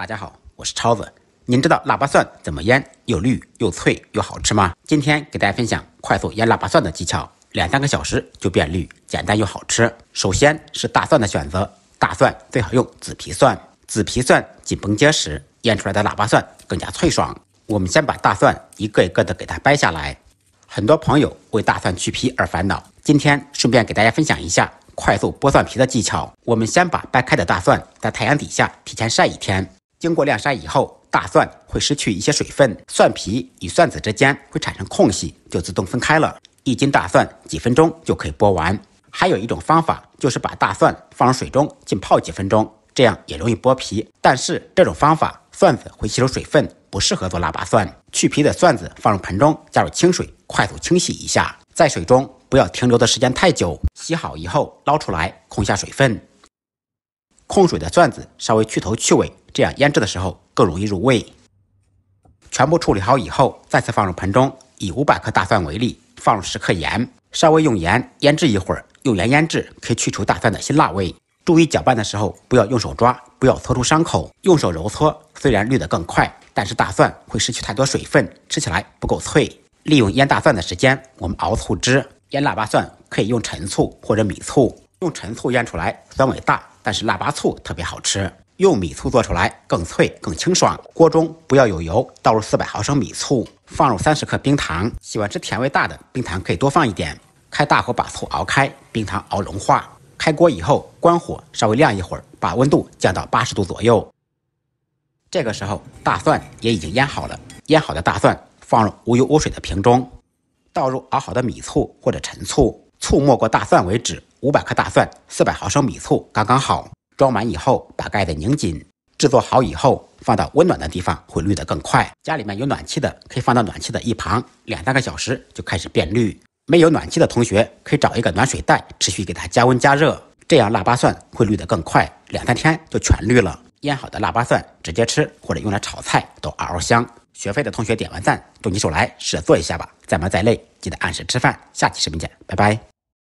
大家好，我是超子。您知道喇叭蒜怎么腌又绿又脆又好吃吗？今天给大家分享快速腌喇叭蒜的技巧，两三个小时就变绿，简单又好吃。首先是大蒜的选择，大蒜最好用紫皮蒜，紫皮蒜紧绷结实，腌出来的喇叭蒜更加脆爽。我们先把大蒜一个一个的给它掰下来。很多朋友为大蒜去皮而烦恼，今天顺便给大家分享一下快速剥蒜皮的技巧。我们先把掰开的大蒜在太阳底下提前晒一天。经过晾晒以后，大蒜会失去一些水分，蒜皮与蒜子之间会产生空隙，就自动分开了。一斤大蒜几分钟就可以剥完。还有一种方法，就是把大蒜放入水中浸泡几分钟，这样也容易剥皮。但是这种方法蒜子会吸收水分，不适合做腊八蒜。去皮的蒜子放入盆中，加入清水，快速清洗一下，在水中不要停留的时间太久。洗好以后捞出来控下水分，控水的蒜子稍微去头去尾。这样腌制的时候更容易入味。全部处理好以后，再次放入盆中。以五百克大蒜为例，放入十克盐，稍微用盐腌制一会儿。用盐腌制可以去除大蒜的辛辣味。注意搅拌的时候不要用手抓，不要搓出伤口。用手揉搓虽然绿得更快，但是大蒜会失去太多水分，吃起来不够脆。利用腌大蒜的时间，我们熬醋汁。腌腊八蒜可以用陈醋或者米醋，用陈醋腌出来酸味大，但是腊八醋特别好吃。用米醋做出来更脆更清爽。锅中不要有油，倒入四百毫升米醋，放入三十克冰糖。喜欢吃甜味大的，冰糖可以多放一点。开大火把醋熬开，冰糖熬融化。开锅以后关火，稍微晾一会儿，把温度降到八十度左右。这个时候大蒜也已经腌好了。腌好的大蒜放入无油无水的瓶中，倒入熬好的米醋或者陈醋，醋没过大蒜为止。五百克大蒜，四百毫升米醋刚刚好。装满以后，把盖子拧紧。制作好以后，放到温暖的地方会绿得更快。家里面有暖气的，可以放到暖气的一旁，两三个小时就开始变绿。没有暖气的同学，可以找一个暖水袋，持续给它加温加热，这样腊八蒜会绿得更快，两三天就全绿了。腌好的腊八蒜直接吃，或者用来炒菜都嗷香。学会的同学点完赞，动起手来试着做一下吧。再忙再累，记得按时吃饭。下期视频见，拜拜。